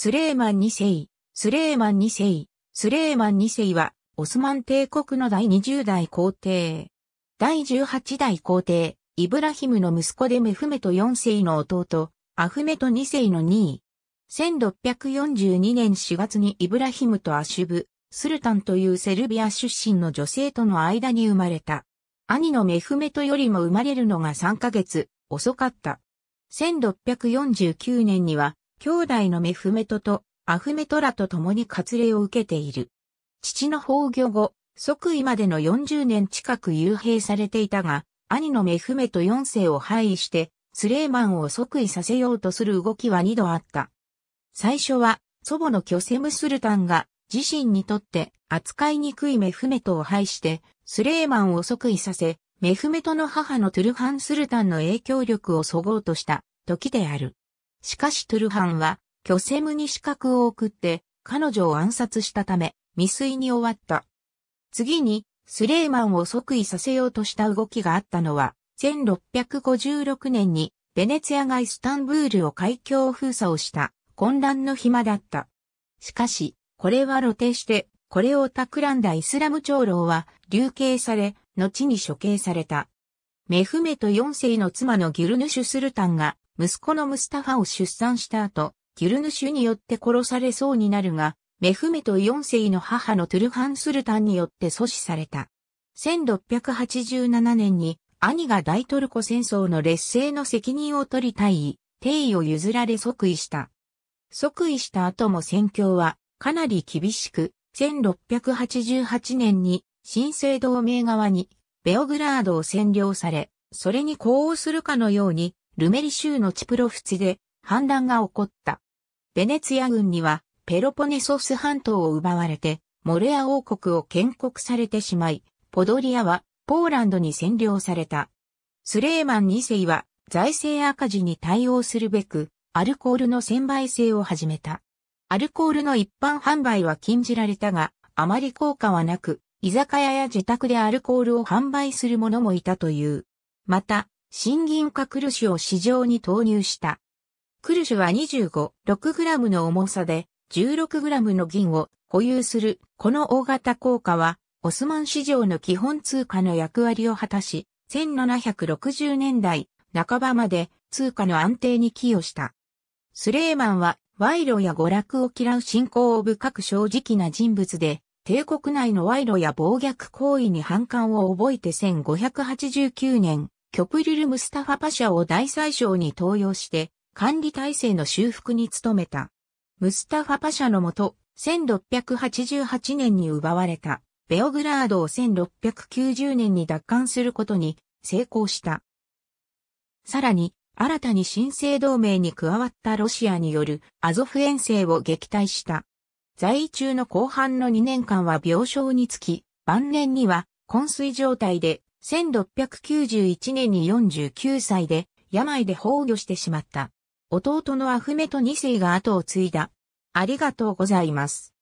スレーマン2世、スレーマン2世、スレーマン2世は、オスマン帝国の第20代皇帝。第18代皇帝、イブラヒムの息子でメフメト4世の弟、アフメト2世の2位。1642年4月にイブラヒムとアシュブ、スルタンというセルビア出身の女性との間に生まれた。兄のメフメトよりも生まれるのが3ヶ月、遅かった。1649年には、兄弟のメフメトとアフメトラと共に割礼を受けている。父の崩御後、即位までの40年近く幽閉されていたが、兄のメフメト4世を廃位して、スレーマンを即位させようとする動きは2度あった。最初は、祖母のキョセムスルタンが、自身にとって扱いにくいメフメトを廃して、スレーマンを即位させ、メフメトの母のトゥルハンスルタンの影響力をそごうとした時である。しかしトゥルハンは、巨セムに資格を送って、彼女を暗殺したため、未遂に終わった。次に、スレイマンを即位させようとした動きがあったのは、1656年に、ベネツィアがイスタンブールを海峡封鎖をした混乱の暇だった。しかし、これは露呈して、これを企んだイスラム長老は、流刑され、後に処刑された。メフメト4世の妻のギュルヌシュスルタンが、息子のムスタファを出産した後、ギュルヌシュによって殺されそうになるが、メフメト4世の母のトゥルハンスルタンによって阻止された。1687年に兄が大トルコ戦争の劣勢の責任を取りたい、定位を譲られ即位した。即位した後も戦況はかなり厳しく、1688年に新生同盟側にベオグラードを占領され、それに呼応するかのように、ルメリ州のチプロフツで反乱が起こった。ベネツィア軍にはペロポネソス半島を奪われて、モレア王国を建国されてしまい、ポドリアはポーランドに占領された。スレーマン2世は財政赤字に対応するべく、アルコールの専売制を始めた。アルコールの一般販売は禁じられたが、あまり効果はなく、居酒屋や自宅でアルコールを販売する者もいたという。また、新銀貨クルシュを市場に投入した。クルシュは25、6ムの重さで1 6ムの銀を保有するこの大型硬貨はオスマン市場の基本通貨の役割を果たし、1760年代半ばまで通貨の安定に寄与した。スレーマンは賄賂や娯楽を嫌う信仰を深く正直な人物で、帝国内の賄賂や暴虐行為に反感を覚えて1589年、キョプリル・ムスタファパシャを大宰相に登用して、管理体制の修復に努めた。ムスタファパシャのもと、1688年に奪われた、ベオグラードを1690年に奪還することに成功した。さらに、新たに新生同盟に加わったロシアによるアゾフ遠征を撃退した。在位中の後半の2年間は病床につき、晩年には、昏睡状態で、1691年に49歳で、病で崩御してしまった。弟のアフメト2世が後を継いだ。ありがとうございます。